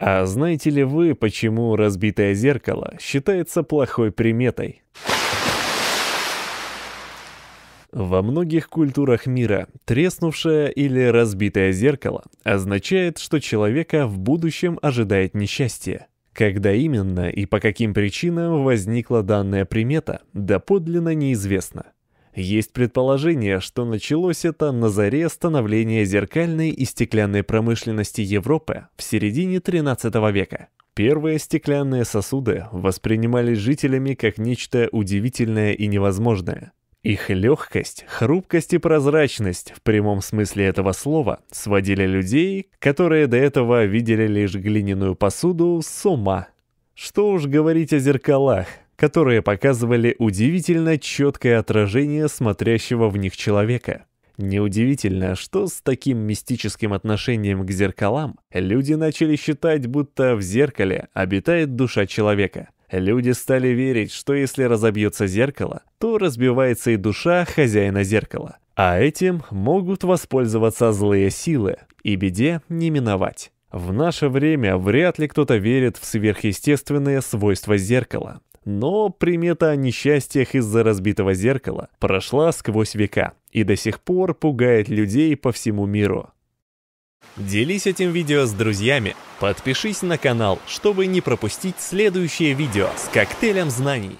А знаете ли вы, почему разбитое зеркало считается плохой приметой? Во многих культурах мира треснувшее или разбитое зеркало означает, что человека в будущем ожидает несчастье. Когда именно и по каким причинам возникла данная примета, доподлинно неизвестно. Есть предположение, что началось это на заре становления зеркальной и стеклянной промышленности Европы в середине 13 века. Первые стеклянные сосуды воспринимались жителями как нечто удивительное и невозможное. Их легкость, хрупкость и прозрачность в прямом смысле этого слова сводили людей, которые до этого видели лишь глиняную посуду, с ума. Что уж говорить о зеркалах – которые показывали удивительно четкое отражение смотрящего в них человека. Неудивительно, что с таким мистическим отношением к зеркалам люди начали считать, будто в зеркале обитает душа человека. Люди стали верить, что если разобьется зеркало, то разбивается и душа хозяина зеркала. А этим могут воспользоваться злые силы, и беде не миновать. В наше время вряд ли кто-то верит в сверхъестественные свойства зеркала, но примета о несчастьях из-за разбитого зеркала прошла сквозь века и до сих пор пугает людей по всему миру. Делись этим видео с друзьями, подпишись на канал, чтобы не пропустить следующее видео с коктейлем знаний.